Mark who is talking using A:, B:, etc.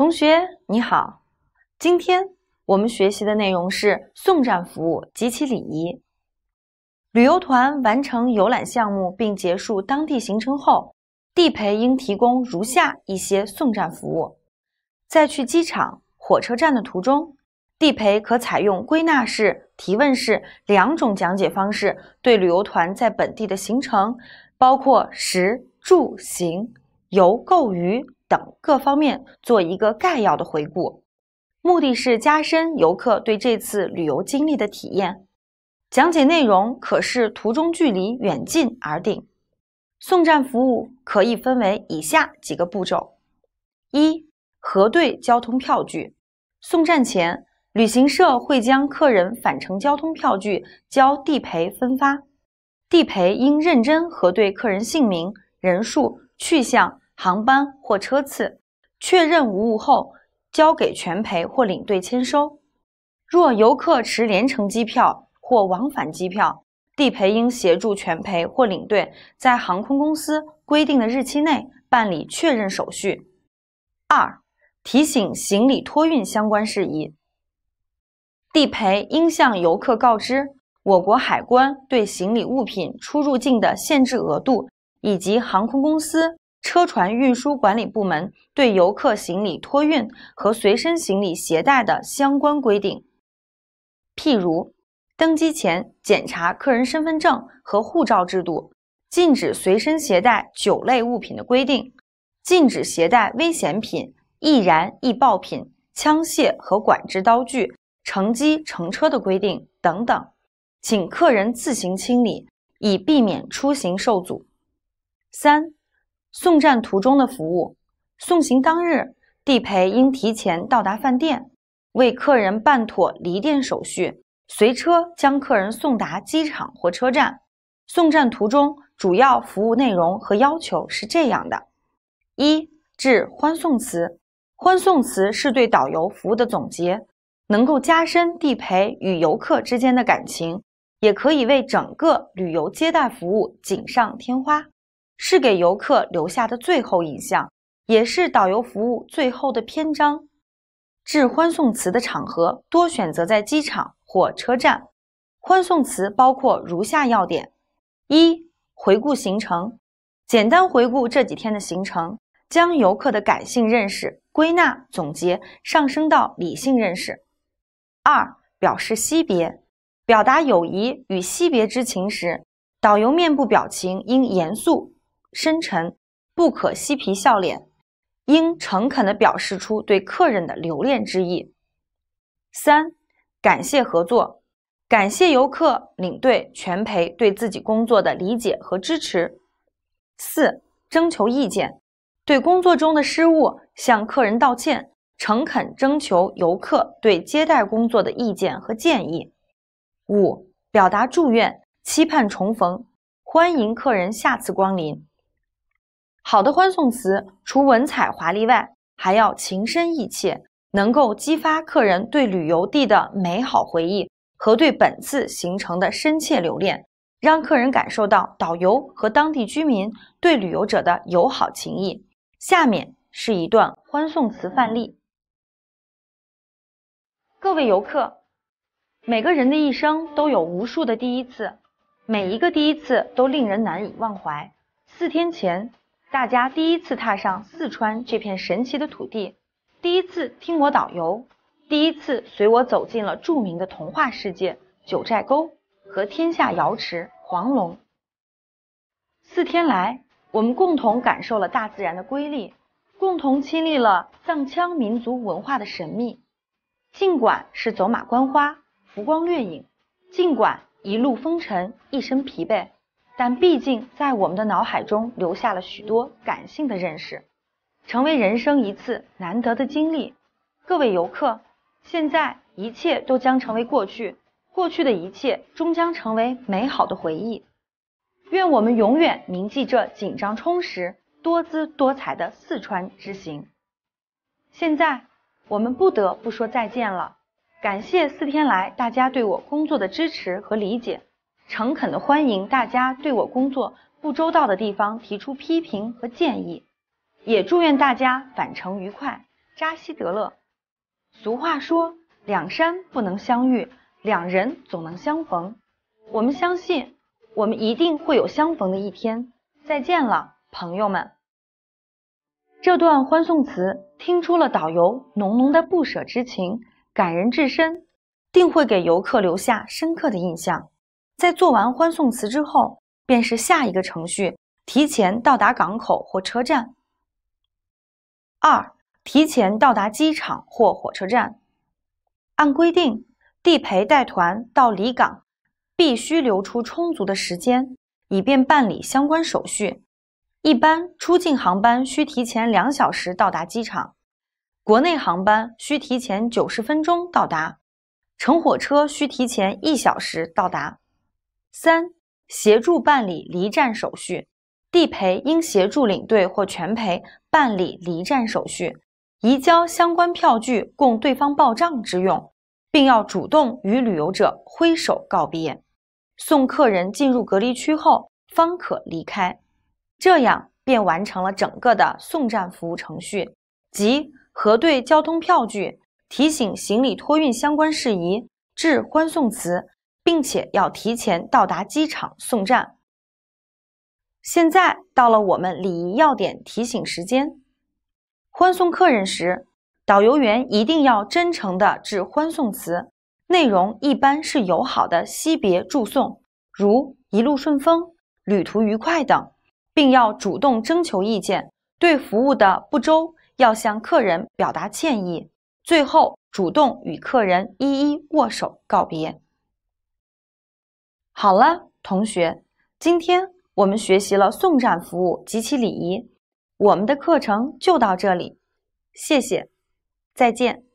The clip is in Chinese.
A: 同学你好，今天我们学习的内容是送站服务及其礼仪。旅游团完成游览项目并结束当地行程后，地陪应提供如下一些送站服务。在去机场、火车站的途中，地陪可采用归纳式、提问式两种讲解方式，对旅游团在本地的行程，包括食、住、行、游、购、娱。等各方面做一个概要的回顾，目的是加深游客对这次旅游经历的体验。讲解内容可视途中距离远近而定。送站服务可以分为以下几个步骤：一、核对交通票据。送站前，旅行社会将客人返程交通票据交地陪分发，地陪应认真核对客人姓名、人数、去向。航班或车次确认无误后，交给全陪或领队签收。若游客持联程机票或往返机票，地陪应协助全陪或领队在航空公司规定的日期内办理确认手续。二、提醒行李托运相关事宜。地陪应向游客告知我国海关对行李物品出入境的限制额度以及航空公司。车船运输管理部门对游客行李托运和随身行李携带的相关规定，譬如登机前检查客人身份证和护照制度，禁止随身携带酒类物品的规定，禁止携带危险品、易燃易爆品、枪械和管制刀具、乘机乘车的规定等等，请客人自行清理，以避免出行受阻。三。送站途中的服务，送行当日地陪应提前到达饭店，为客人办妥离店手续，随车将客人送达机场或车站。送站途中主要服务内容和要求是这样的：一、致欢送词。欢送词是对导游服务的总结，能够加深地陪与游客之间的感情，也可以为整个旅游接待服务锦上添花。是给游客留下的最后影像，也是导游服务最后的篇章。致欢送词的场合多选择在机场或车站。欢送词包括如下要点：一、回顾行程，简单回顾这几天的行程，将游客的感性认识归纳总结，上升到理性认识。二、表示惜别，表达友谊与惜别之情时，导游面部表情应严肃。深沉，不可嬉皮笑脸，应诚恳的表示出对客人的留恋之意。三、感谢合作，感谢游客、领队、全陪对自己工作的理解和支持。四、征求意见，对工作中的失误向客人道歉，诚恳征求游客对接待工作的意见和建议。五、表达祝愿，期盼重逢，欢迎客人下次光临。好的欢送词，除文采华丽外，还要情深意切，能够激发客人对旅游地的美好回忆和对本次行程的深切留恋，让客人感受到导游和当地居民对旅游者的友好情谊。下面是一段欢送词范例：各位游客，每个人的一生都有无数的第一次，每一个第一次都令人难以忘怀。四天前。大家第一次踏上四川这片神奇的土地，第一次听我导游，第一次随我走进了著名的童话世界九寨沟和天下瑶池黄龙。四天来，我们共同感受了大自然的瑰丽，共同亲历了藏羌民族文化的神秘。尽管是走马观花、浮光掠影，尽管一路风尘、一身疲惫。但毕竟在我们的脑海中留下了许多感性的认识，成为人生一次难得的经历。各位游客，现在一切都将成为过去，过去的一切终将成为美好的回忆。愿我们永远铭记这紧张、充实、多姿多彩的四川之行。现在我们不得不说再见了，感谢四天来大家对我工作的支持和理解。诚恳的欢迎大家对我工作不周到的地方提出批评和建议，也祝愿大家返程愉快，扎西德勒。俗话说，两山不能相遇，两人总能相逢。我们相信，我们一定会有相逢的一天。再见了，朋友们。这段欢送词听出了导游浓浓的不舍之情，感人至深，定会给游客留下深刻的印象。在做完欢送词之后，便是下一个程序：提前到达港口或车站。二、提前到达机场或火车站。按规定，地陪带团到离港，必须留出充足的时间，以便办理相关手续。一般出境航班需提前两小时到达机场，国内航班需提前九十分钟到达，乘火车需提前一小时到达。三、协助办理离站手续。地陪应协助领队或全陪办理离站手续，移交相关票据供对方报账之用，并要主动与旅游者挥手告别，送客人进入隔离区后方可离开。这样便完成了整个的送站服务程序，即核对交通票据，提醒行李托运相关事宜，致欢送词。并且要提前到达机场送站。现在到了我们礼仪要点提醒时间。欢送客人时，导游员一定要真诚的致欢送词，内容一般是友好的惜别祝送，如一路顺风、旅途愉快等，并要主动征求意见，对服务的不周要向客人表达歉意，最后主动与客人一一握手告别。好了，同学，今天我们学习了送站服务及其礼仪，我们的课程就到这里，谢谢，再见。